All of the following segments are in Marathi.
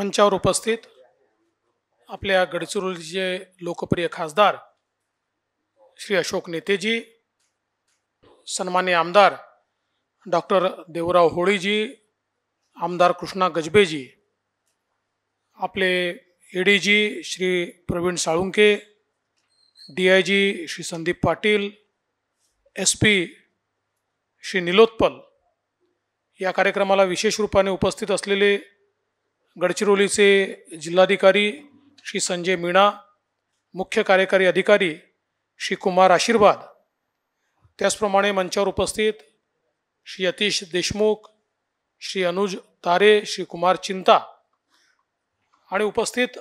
मंचावर उपस्थित आपल्या गडचिरोलीचे लोकप्रिय खासदार श्री अशोक नेतेजी सन्मान्य आमदार डॉक्टर देवराव होळीजी आमदार कृष्णा गजबेजी आपले ADG Shri Praveen Salunkhe D I G Shri Sandeep Patil S P Shri Nilotpal या कार्यक्रमाला विशेष रूपाने उपस्थित असलेले गडचिरोलीचे जिल्हाधिकारी श्री संजय मीणा मुख्य कार्यकारी अधिकारी श्री कुमार आशीर्वाद त्याचप्रमाणे मंचावर उपस्थित श्री यतीश देशमुख श्री अनुज तारे श्री कुमार चिंता आणि उपस्थित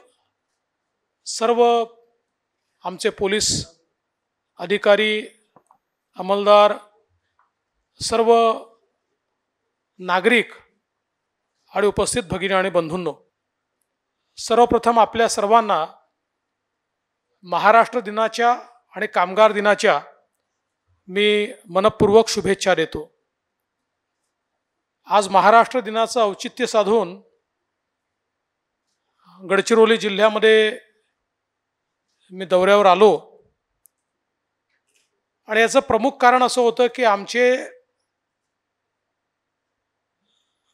सर्व आमचे पोलीस अधिकारी अंमलदार सर्व नागरिक आणि उपस्थित भगिनी आणि बंधूंनो सर्वप्रथम आपल्या सर्वांना महाराष्ट्र दिनाच्या आणि कामगार दिनाच्या मी मनपूर्वक शुभेच्छा देतो आज महाराष्ट्र दिनाचं औचित्य साधून गडचिरोली जिल्ह्यामध्ये मी दौऱ्यावर आलो आणि याचं प्रमुख कारण असं होतं की आमचे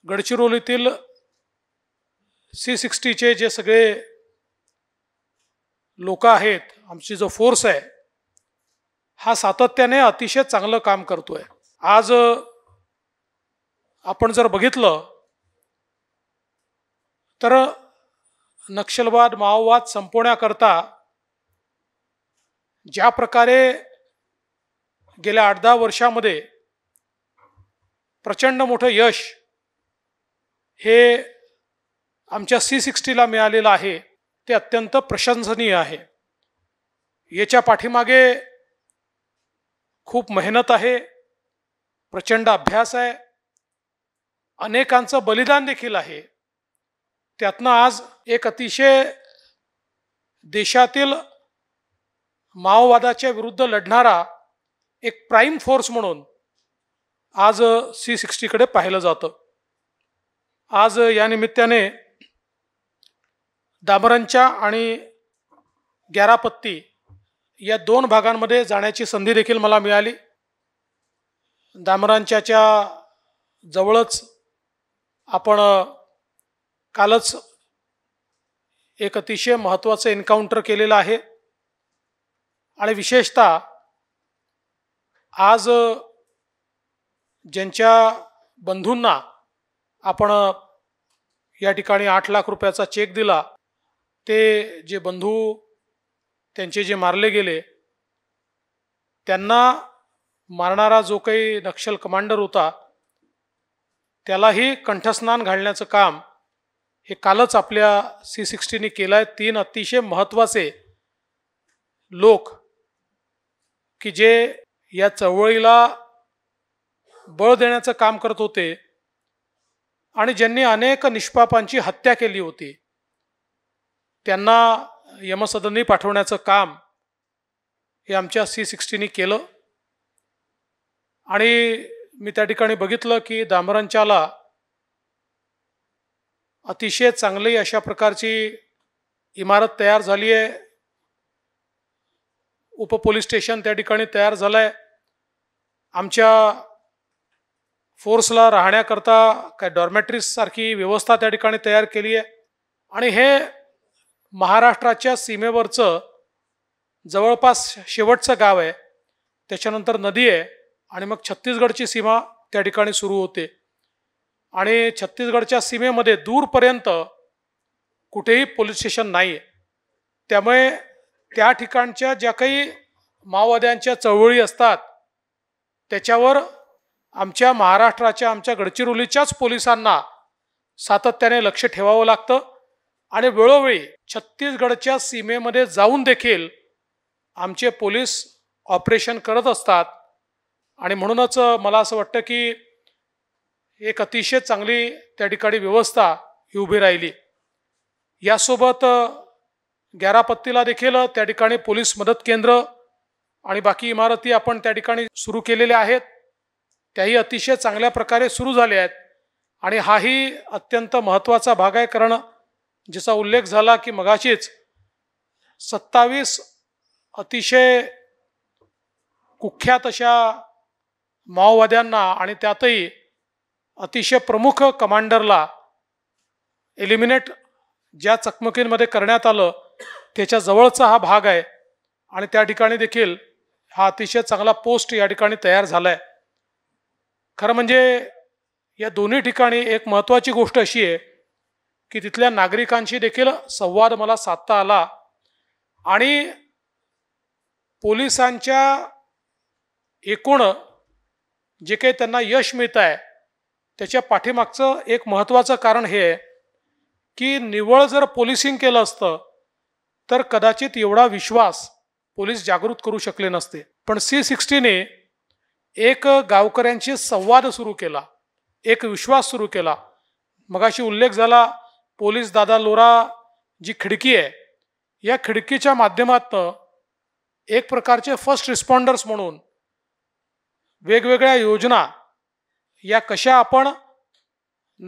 गडचिरोलीतील सी सिक्स्टीचे जे सगळे लोक आहेत आमची जो फोर्स आहे हा सातत्याने अतिशय चांगलं काम करतो आहे आज आपण जर बघितलं तर नक्षलवाद माओवाद संपवण्याकरता ज्या प्रकारे गेल्या आठ दहा वर्षामध्ये प्रचंड मोठं यश हे आमच्या सी सिक्स्टीला मिळालेलं आहे ते अत्यंत प्रशंसनीय आहे याच्या पाठीमागे खूप मेहनत आहे प्रचंड अभ्यास आहे अनेकांचं बलिदान देखील आहे त्यातनं आज एक अतिशय देशातील माओवादाच्या विरुद्ध लढणारा एक प्राईम फोर्स म्हणून आज सी सिक्स्टीकडे पाहिलं जातं आज या निमित्ताने दामरांच्या आणि गॅरापत्ती या दोन भागांमध्ये जाण्याची संधी देखील मला मिळाली दामरांच्याच्या जवळच आपण कालच एक अतिशय महत्त्वाचं एन्काउंटर केलेलं आहे आणि विशेषतः आज ज्यांच्या बंधूंना आपण या ठिकाणी आठ लाख रुपयाचा चेक दिला ते जे बंधू त्यांचे जे मारले गेले त्यांना मारणारा जो काही नक्षल कमांडर होता त्यालाही कंठस्नान घालण्याचं काम हे कालच आपल्या सी सिक्स्टीने केलं आहे तीन अतिशय महत्त्वाचे लोक की जे या चळवळीला बळ देण्याचं काम करत होते आणि ज्यांनी अनेक निष्पापांची हत्या केली होती त्यांना यमसदनी पाठवण्याचं काम हे आमच्या सी सिक्स्टीनी केलं आणि मी त्या ठिकाणी बघितलं की दामरांच्याला अतिशय चांगली अशा प्रकारची इमारत तयार झाली आहे उपपोलीस स्टेशन त्या ठिकाणी तयार झालं आहे आमच्या फोर्सला राहण्याकरता काय सारखी व्यवस्था त्या ठिकाणी तयार केली आहे आणि हे महाराष्ट्राच्या सीमेवरचं जवळपास शेवटचं गाव आहे त्याच्यानंतर नदी आहे आणि मग छत्तीसगडची सीमा त्या ठिकाणी सुरू होते आणि छत्तीसगडच्या सीमेमध्ये दूरपर्यंत कुठेही पोलीस स्टेशन नाही आहे त्यामुळे त्या ठिकाणच्या ज्या काही माओवाद्यांच्या चळवळी असतात त्याच्यावर आमच्या महाराष्ट्राच्या आमच्या गडचिरोलीच्याच पोलिसांना सातत्याने लक्ष ठेवावं लागतं आणि वेळोवेळी छत्तीसगडच्या सीमेमध्ये जाऊन देखील आमचे पोलीस ऑपरेशन करत असतात आणि म्हणूनच मला असं वाटतं की एक अतिशय चांगली त्या ठिकाणी व्यवस्था ही उभी राहिली यासोबत गॅरापत्तीला देखील त्या ठिकाणी पोलीस मदत केंद्र आणि बाकी इमारती आपण त्या ठिकाणी सुरू केलेल्या आहेत त्याही अतिशय चांगल्या प्रकारे सुरू झाल्या आहेत आणि हाही अत्यंत महत्त्वाचा भाग आहे कारण जिचा उल्लेख झाला की मगाशीच सत्तावीस अतिशय कुख्यात अशा माओवाद्यांना आणि त्यातही अतिशय प्रमुख कमांडरला एलिमिनेट ज्या चकमकींमध्ये करण्यात आलं त्याच्या जवळचा हा भाग आहे आणि त्या ठिकाणी देखील हा अतिशय चांगला पोस्ट या ठिकाणी तयार झाला आहे खरं म्हणजे या दोन्ही ठिकाणी एक महत्त्वाची गोष्ट अशी आहे की तिथल्या नागरिकांशी देखील संवाद मला साधता आला आणि पोलिसांच्या एकूण जे काही त्यांना यश मिळत आहे त्याच्या पाठीमागचं एक महत्त्वाचं कारण हे आहे की निवळ जर पोलिसिंग केलं असतं तर कदाचित एवढा विश्वास पोलीस जागृत करू शकले नसते पण सी सिक्स्टीने एक गावकऱ्यांशी संवाद सुरू केला एक विश्वास सुरू केला मगाशी उल्लेख झाला पोलीस दादा लोरा जी खिडकी आहे या खिडकीच्या माध्यमातनं एक प्रकारचे फर्स्ट रिस्पॉन्डर्स म्हणून वेगवेगळ्या योजना या कशा आपण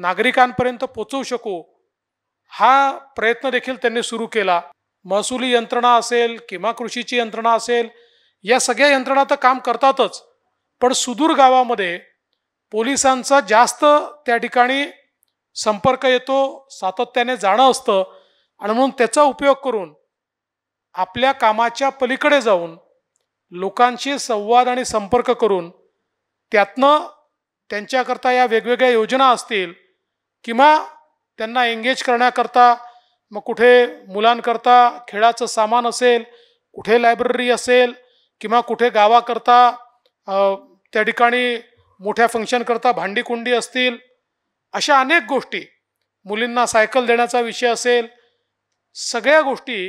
नागरिकांपर्यंत पोचवू शकू हा प्रयत्न देखील त्यांनी सुरू केला महसुली यंत्रणा असेल किंवा कृषीची यंत्रणा असेल या सगळ्या यंत्रणा तर काम करतातच पण सुदूर गावामध्ये पोलिसांचा जास्त त्या ठिकाणी संपर्क येतो सातत्याने जाणं असतं आणि म्हणून त्याचा उपयोग करून आपल्या कामाच्या पलीकडे जाऊन लोकांशी संवाद आणि संपर्क करून त्यातनं त्यांच्याकरता या वेगवेगळ्या योजना असतील किंवा त्यांना एंगेज करण्याकरता मग कुठे मुलांकरता खेळाचं सामान असेल कुठे लायब्ररी असेल किंवा कुठे गावाकरता त्या ठिकाणी मोठ्या फंक्शनकरता भांडीकुंडी असतील अशा अनेक गोष्टी मुलींना सायकल देण्याचा विषय असेल सगळ्या गोष्टी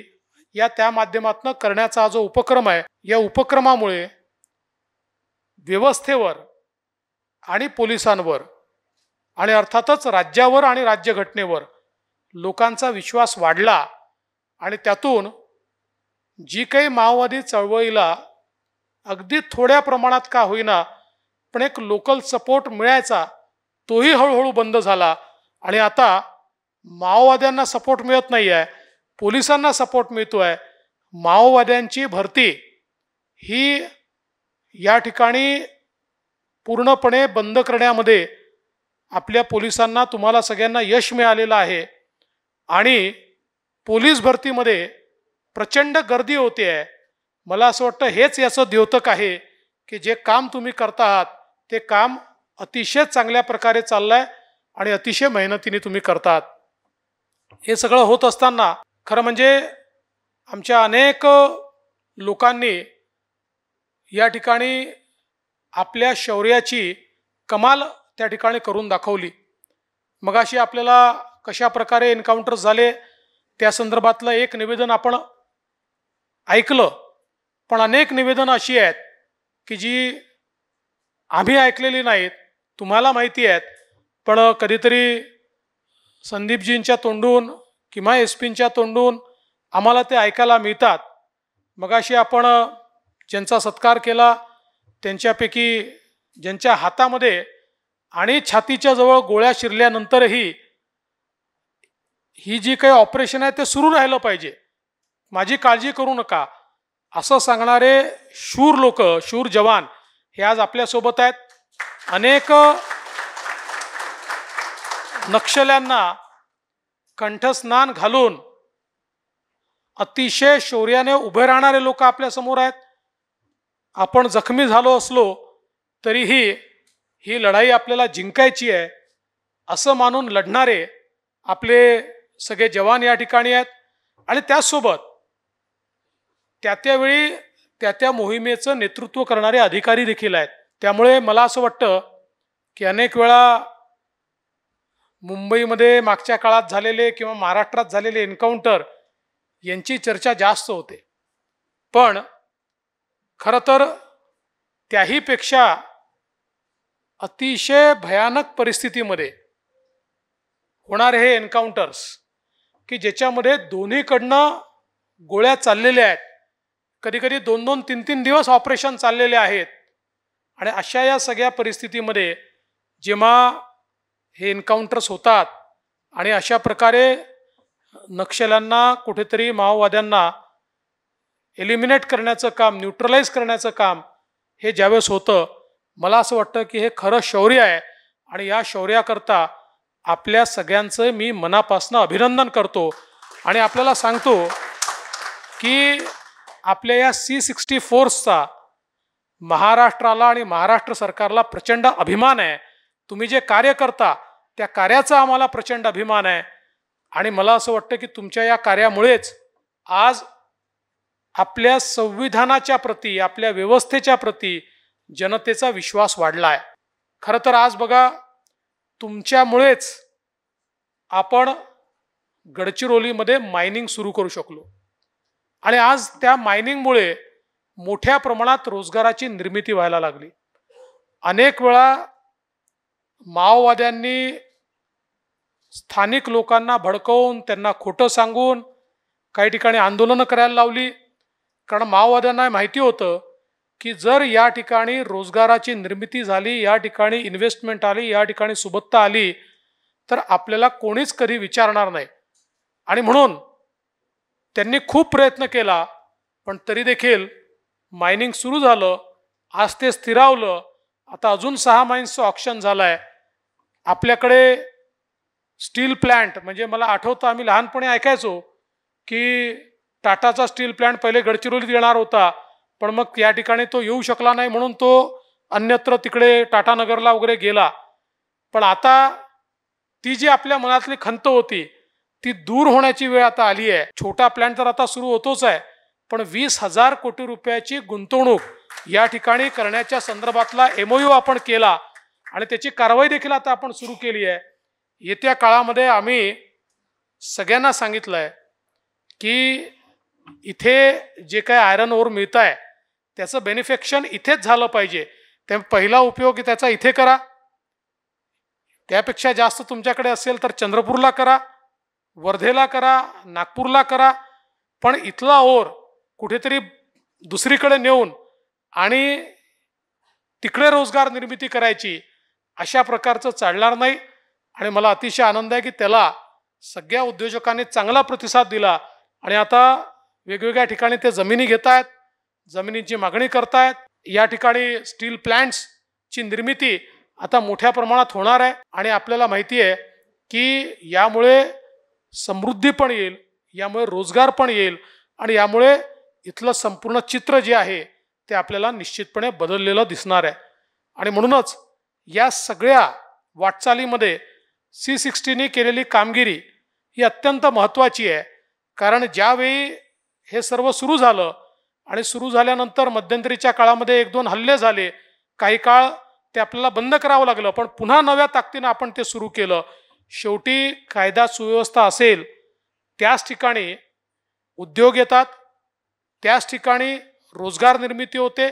या त्या माध्यमातून करण्याचा जो उपक्रम आहे या उपक्रमामुळे व्यवस्थेवर आणि पोलिसांवर आणि अर्थातच राज्यावर आणि राज्यघटनेवर लोकांचा विश्वास वाढला आणि त्यातून जी काही माओवादी चळवळीला अगदी थोड्या प्रमाणात का होईना पण एक लोकल सपोर्ट मिळायचा तोही हळूहळू बंद झाला आणि आता माओवाद्यांना सपोर्ट मिळत नाही आहे पोलिसांना सपोर्ट मिळतो आहे माओवाद्यांची भरती ही या ठिकाणी पूर्णपणे बंद करण्यामध्ये आपल्या पोलिसांना तुम्हाला सगळ्यांना यश मिळालेलं आहे आणि पोलीस भरतीमध्ये प्रचंड गर्दी होते आहे मला असं वाटतं हेच याचं द्योतक आहे की जे काम तुम्ही करता आहात ते काम अतिशय चांगल्या प्रकारे चाललं आहे आणि अतिशय मेहनतीने तुम्ही करतात हे सगळं होत असताना खरं म्हणजे आमच्या अनेक लोकांनी या ठिकाणी आपल्या शौर्याची कमाल त्या ठिकाणी करून दाखवली मगाशी आपल्याला कशा प्रकारे एन्काउंटर झाले त्या संदर्भातलं एक निवेदन आपण ऐकलं पण अनेक निवेदन अशी आहेत की जी आम्ही ऐकलेली नाहीत तुम्हाला माहिती आहेत पण कधीतरी संदीपजींच्या तोंडून किंवा एस पींच्या तोंडून आम्हाला ते ऐकायला मिळतात मगाशी आपण ज्यांचा सत्कार केला त्यांच्यापैकी ज्यांच्या हातामध्ये आणि छातीच्या जवळ गोळ्या शिरल्यानंतरही ही जी काही ऑपरेशन आहे ते सुरू राहिलं पाहिजे माझी काळजी करू नका असं सांगणारे शूर लोक शूर जवान हे आज आपल्यासोबत आहेत अनेक नक्षल्यांना कंठस्नान घालून अतिशय शौर्याने उभे राहणारे लोक आपल्यासमोर आहेत आपण जखमी झालो असलो तरीही ही लढाई आपल्याला जिंकायची आहे असं मानून लढणारे आपले सगळे जवान या ठिकाणी आहेत आणि त्याचसोबत त्या त्यावेळी त्या त्या मोहिमेचं नेतृत्व करणारे अधिकारी देखील आहेत त्यामुळे मला असं वाटतं की अनेक वेळा मुंबईमध्ये मागच्या काळात झालेले किंवा महाराष्ट्रात झालेले एन्काउंटर यांची चर्चा जास्त होते पण खरं तर त्याहीपेक्षा अतिशय भयानक परिस्थितीमध्ये होणारे हे एन्काउंटर्स की ज्याच्यामध्ये दोन्हीकडनं गोळ्या चाललेल्या आहेत कधी कधी दोन दोन तीन तीन दिवस ऑपरेशन चाललेले आहेत आणि अशा या सगळ्या परिस्थितीमध्ये जेव्हा हे एन्काउंटर्स होतात आणि अशा प्रकारे नक्षल्यांना कुठेतरी माओवाद्यांना एलिमिनेट करण्याचं काम न्यूट्रलाइज करण्याचं काम हे ज्यावेळेस होतं मला असं वाटतं की हे खरं शौर्य आहे आणि या शौर्याकरता आपल्या सगळ्यांचं मी मनापासनं अभिनंदन करतो आणि आपल्याला सांगतो की आपल्या या सी सिक्स्टी फोर्सचा महाराष्ट्राला आणि महाराष्ट्र सरकारला प्रचंड अभिमान आहे तुम्ही जे कार्य करता त्या कार्याचा आम्हाला प्रचंड अभिमान आहे आणि मला असं वाटतं की तुमच्या या कार्यामुळेच आज आपल्या संविधानाच्या प्रती आपल्या व्यवस्थेच्या प्रती जनतेचा विश्वास वाढला आहे खरं तर आज बघा तुमच्यामुळेच आपण गडचिरोलीमध्ये मायनिंग सुरू करू शकलो आणि आज त्या मायनिंगमुळे मोठ्या प्रमाणात रोजगाराची निर्मिती व्हायला लागली अनेक वेळा माओवाद्यांनी स्थानिक लोकांना भडकवून त्यांना खोटं सांगून काही ठिकाणी आंदोलनं करायला लावली कारण माओवाद्यांना माहिती होतं की जर या ठिकाणी रोजगाराची निर्मिती झाली या ठिकाणी इन्व्हेस्टमेंट आली या ठिकाणी सुबत्ता आली तर आपल्याला कोणीच कधी विचारणार नाही आणि म्हणून त्यांनी खूप प्रयत्न केला पण तरी देखील मायनिंग सुरू झालं आज ते स्थिरावलं आता अजून सहा माइन्सचं ऑप्शन झालं आहे आपल्याकडे स्टील प्लॅन्ट म्हणजे मला आठवतं आम्ही लहानपणी ऐकायचो की टाटाचा स्टील प्लॅन्ट पहिले गडचिरोलीत येणार होता पण मग या ठिकाणी तो येऊ शकला नाही म्हणून तो अन्यत्र तिकडे टाटानगरला वगैरे गेला पण आता ती जी आपल्या मनातली खंत होती ती दूर होण्याची वेळ आता आली आहे छोटा प्लॅन तर आता सुरू होतोच आहे पण वीस हजार कोटी रुपयाची गुंतवणूक या ठिकाणी करण्याच्या संदर्भातला एमओयू आपण केला आणि त्याची कारवाई देखील आता आपण सुरू केली आहे येत्या काळामध्ये आम्ही सगळ्यांना सांगितलं आहे की इथे जे काय आयरन ओर मिळत आहे त्याचं बेनिफिक्शन इथेच झालं पाहिजे त्या पहिला उपयोग त्याचा इथे करा त्यापेक्षा जास्त तुमच्याकडे असेल तर चंद्रपूरला करा वर्धेला करा नागपूरला करा पण इथला ओर कुठेतरी दुसरीकडे नेऊन आणि तिकडे रोजगार निर्मिती करायची अशा प्रकारचं चालणार नाही आणि मला अतिशय आनंद आहे की त्याला सगळ्या उद्योजकांनी चांगला प्रतिसाद दिला आणि आता वेगवेगळ्या ठिकाणी ते जमिनी घेत आहेत जमिनींची मागणी करतायत या ठिकाणी स्टील प्लांट्सची निर्मिती आता मोठ्या प्रमाणात होणार आहे आणि आपल्याला माहिती आहे की यामुळे समृद्धी पण येईल यामुळे रोजगार पण येईल आणि यामुळे इथलं संपूर्ण चित्र जे आहे ते आपल्याला निश्चितपणे बदललेलं दिसणार आहे आणि म्हणूनच या सगळ्या वाटचालीमध्ये सी सिक्स्टीने केलेली कामगिरी ही अत्यंत महत्त्वाची आहे कारण ज्यावेळी हे सर्व सुरू झालं आणि सुरू झाल्यानंतर मध्यंतरीच्या काळामध्ये एक दोन हल्ले झाले काही काळ ते आपल्याला बंद करावं लागलं पण पुन्हा नव्या ताकदीनं आपण ते सुरू केलं शेवटी कायदा सुव्यवस्था असेल त्याच ठिकाणी उद्योग येतात त्याच ठिकाणी रोजगार निर्मिती होते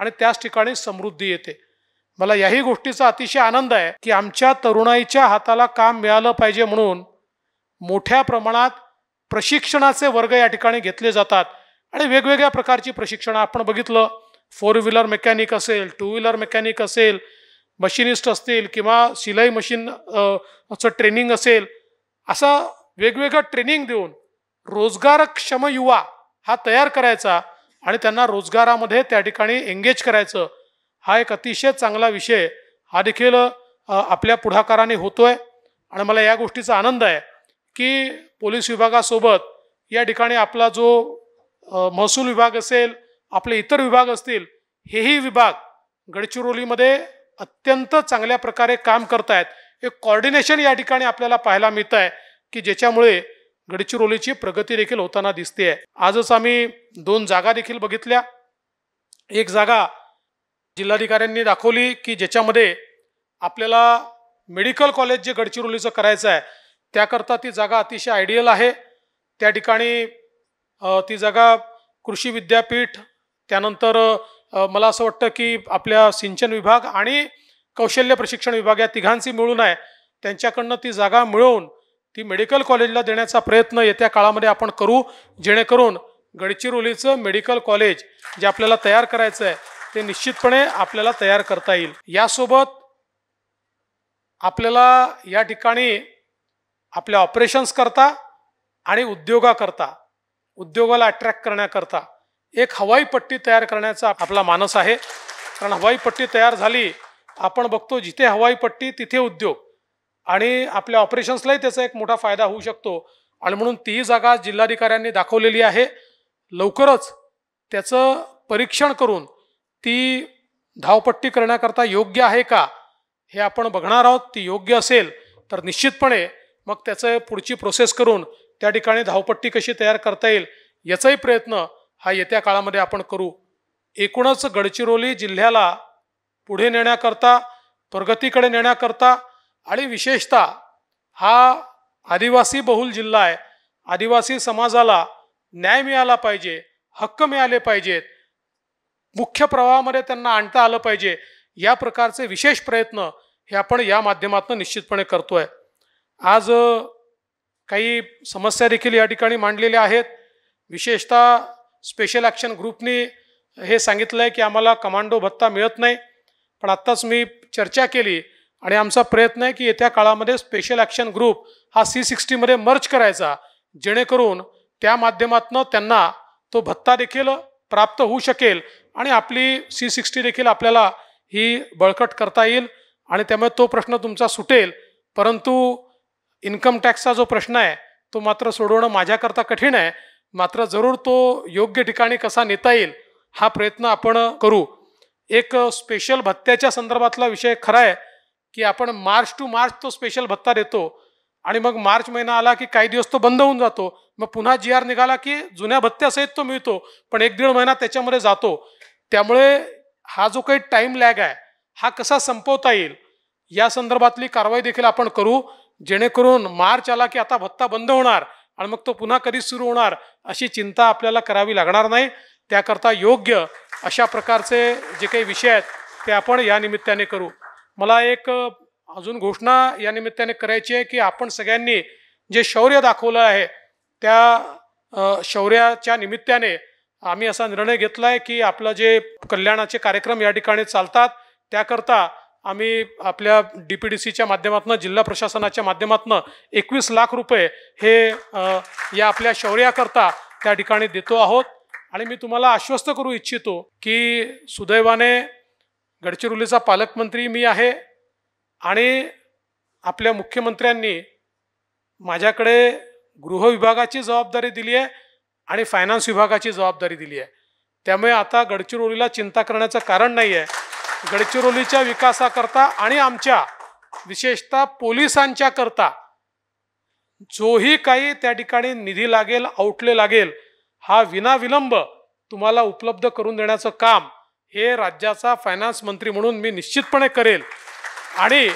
आणि त्याच ठिकाणी समृद्धी येते मला याही गोष्टीचा अतिशय आनंद आहे की आमच्या तरुणाईच्या हाताला काम मिळालं पाहिजे म्हणून मोठ्या प्रमाणात प्रशिक्षणाचे वर्ग या ठिकाणी घेतले जातात आणि वेगवेगळ्या प्रकारची प्रशिक्षणं आपण बघितलं फोर व्हीलर मेकॅनिक असेल टू व्हीलर मेकॅनिक असेल मशिनिस्ट असतील किंवा शिलाई मशीन असं ट्रेनिंग असेल असा वेगवेगळं ट्रेनिंग देऊन रोजगारक्षम युवा हा तयार करायचा आणि त्यांना रोजगारामध्ये त्या ठिकाणी एंगेज करायचं हा एक अतिशय चांगला विषय हा देखील आपल्या पुढाकाराने होतो आहे आणि मला या गोष्टीचा आनंद आहे की पोलीस विभागासोबत या ठिकाणी आपला जो महसूल विभाग असेल आपले इतर विभाग असतील हेही विभाग गडचिरोलीमध्ये अत्यंत चांगल्या प्रकारे काम करतायत एक कॉर्डिनेशन या ठिकाणी आपल्याला पाहायला मिळत आहे की ज्याच्यामुळे गडचिरोलीची प्रगती देखील होताना दिसते आहे आजच आम्ही दोन जागा देखील बघितल्या एक जागा जिल्हाधिकाऱ्यांनी दाखवली की ज्याच्यामध्ये आपल्याला मेडिकल कॉलेज जे गडचिरोलीचं करायचं आहे त्याकरता ती जागा अतिशय आयडियल आहे त्या ठिकाणी ती जागा कृषी विद्यापीठ त्यानंतर मला असं वाटतं की आपल्या सिंचन विभाग आणि कौशल्य प्रशिक्षण विभाग या तिघांची मिळून आहे त्यांच्याकडनं ती जागा मिळवून ती मेडिकल कॉलेजला देण्याचा प्रयत्न येत्या काळामध्ये आपण करू जेणेकरून गडचिरोलीचं मेडिकल कॉलेज जे आपल्याला तयार करायचं आहे ते निश्चितपणे आपल्याला तयार करता येईल यासोबत आपल्याला या ठिकाणी आपल्या ऑपरेशन्स करता आणि उद्योगाकरता उद्योगाला अट्रॅक्ट करण्याकरता एक हवाई पट्टी तयार करण्याचा आपला मानस आहे कारण हवाई पट्टी तयार झाली आपण बघतो जिथे हवाई पट्टी तिथे उद्योग आणि आपल्या ऑपरेशन्सलाही त्याचा एक मोठा फायदा होऊ शकतो आणि म्हणून तीही जागा जिल्हाधिकाऱ्यांनी दाखवलेली आहे लवकरच त्याचं परीक्षण करून ती धावपट्टी करण्याकरता योग्य आहे का हे आपण बघणार आहोत ती योग्य असेल तर निश्चितपणे मग त्याचं पुढची प्रोसेस करून त्या ठिकाणी धावपट्टी कशी तयार करता येईल याचाही प्रयत्न हा येत्या काळामध्ये आपण करू एकूणच गडचिरोली जिल्ह्याला पुढे नेण्याकरता प्रगतीकडे नेण्याकरता आणि विशेषतः हा आदिवासी बहुल जिल्हा आहे आदिवासी समाजाला न्याय मिळाला पाहिजे हक्क मिळाले पाहिजेत मुख्य प्रवाहामध्ये त्यांना आणता आलं पाहिजे या प्रकारचे विशेष प्रयत्न हे आपण या माध्यमातून निश्चितपणे करतो आहे आज काही समस्या देखील या ठिकाणी मांडलेल्या आहेत विशेषतः स्पेशल ॲक्शन ग्रुपने हे सांगितलं आहे की आम्हाला कमांडो भत्ता मिळत नाही पण आत्ताच मी चर्चा केली आणि आमचा प्रयत्न आहे की येत्या काळामध्ये स्पेशल ॲक्शन ग्रुप हा सी सिक्स्टीमध्ये मर्ज करायचा जेणेकरून त्या माध्यमातनं त्यांना तो भत्ता देखील प्राप्त होऊ शकेल आणि आपली सी सिक्स्टी देखील आपल्याला ही बळकट करता येईल आणि त्यामुळे तो प्रश्न तुमचा सुटेल परंतु इन्कम टॅक्सचा जो प्रश्न आहे तो मात्र सोडवणं माझ्याकरता कठीण आहे मात्र जरूर तो योग्य ठिकाणी कसा नेता येईल हा प्रयत्न आपण करू एक स्पेशल भत्त्याच्या संदर्भातला विषय खरा आहे की आपण मार्च टू मार्च तो स्पेशल भत्ता देतो आणि मग मार्च महिना आला की काही दिवस तो बंद होऊन जातो मग पुन्हा जी आर निघाला की जुन्या भत्त्यासहित तो मिळतो पण एक दीड महिना त्याच्यामध्ये जातो त्यामुळे हा जो काही टाईम लॅग आहे हा कसा संपवता येईल या संदर्भातली कारवाई देखील आपण करू जेणेकरून मार्च आला की आता भत्ता बंद होणार आणि मग तो पुन्हा कधी सुरू होणार अशी चिंता आपल्याला करावी लागणार नाही त्याकरता योग्य अशा प्रकारचे जे काही विषय आहेत ते आपण या निमित्ताने करू मला एक अजून घोषणा या निमित्ताने करायची आहे की आपण सगळ्यांनी जे शौर्य दाखवलं आहे त्या शौर्याच्या निमित्ताने आम्ही असा निर्णय घेतला आहे की आपलं जे कल्याणाचे कार्यक्रम या ठिकाणी चालतात त्याकरता आम्ही आपल्या डी पी डी सीच्या माध्यमातून जिल्हा प्रशासनाच्या माध्यमातून एकवीस लाख रुपये हे या आपल्या शौर्याकरता त्या ठिकाणी देतो आहोत आणि मी तुम्हाला आश्वस्त करू इच्छितो की सुदैवाने गडचिरोलीचा पालकमंत्री मी आहे आणि आपल्या मुख्यमंत्र्यांनी माझ्याकडे गृह विभागाची जबाबदारी दिली आहे आणि फायनान्स विभागाची जबाबदारी दिली आहे त्यामुळे आता गडचिरोलीला चिंता करण्याचं कारण नाही आहे गडचिरोलीच्या विकासाकरता आणि आमच्या विशेषतः पोलिसांच्या करता जोही काही त्या ठिकाणी निधी लागेल आउटले लागेल हा विनाविलंब तुम्हाला उपलब्ध करून देण्याचं काम हे राज्याचा फायनान्स मंत्री म्हणून मी निश्चितपणे करेल आणि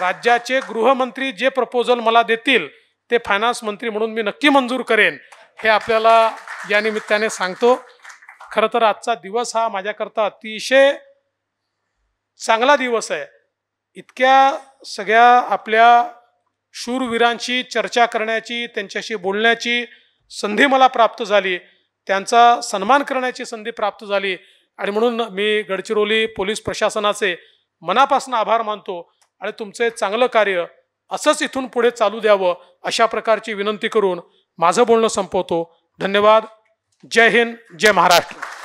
राज्याचे गृहमंत्री जे प्रपोजल मला देतील ते फायनान्स मंत्री म्हणून मी नक्की मंजूर करेन हे आपल्याला या निमित्ताने सांगतो खरं तर आजचा दिवस हा माझ्याकरता अतिशय चांगला दिवस आहे इतक्या सगळ्या आपल्या शूरवीरांशी चर्चा करण्याची त्यांच्याशी बोलण्याची संधी मला प्राप्त झाली त्यांचा सन्मान करण्याची संधी प्राप्त झाली आणि म्हणून मी गडचिरोली पोलीस प्रशासनाचे मनापासून आभार मानतो आणि तुमचे चांगलं कार्य असंच इथून पुढे चालू द्यावं अशा प्रकारची विनंती करून माझं बोलणं संपवतो धन्यवाद जय हिंद जय महाराष्ट्र